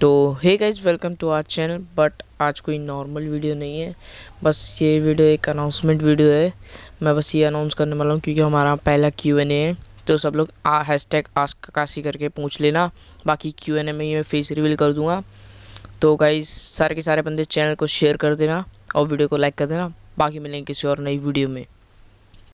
तो hey guys welcome to our channel but आज कोई नॉर्मल वीडियो नहीं है बस ये वीडियो एक अनाउंसमेंट वीडियो है मैं बस ये अनाउंस करने वाला हूँ क्योंकि हमारा पहला क्यू एन ए है तो सब लोग हैश टैग आस्क काशी करके पूछ लेना बाकी क्यू एन ए में ये फेस रिवील कर दूँगा तो गाइज सारे के सारे बंदे चैनल को शेयर कर देना और वीडियो को लाइक कर देना बाकी मिलेंगे किसी और नई वीडियो में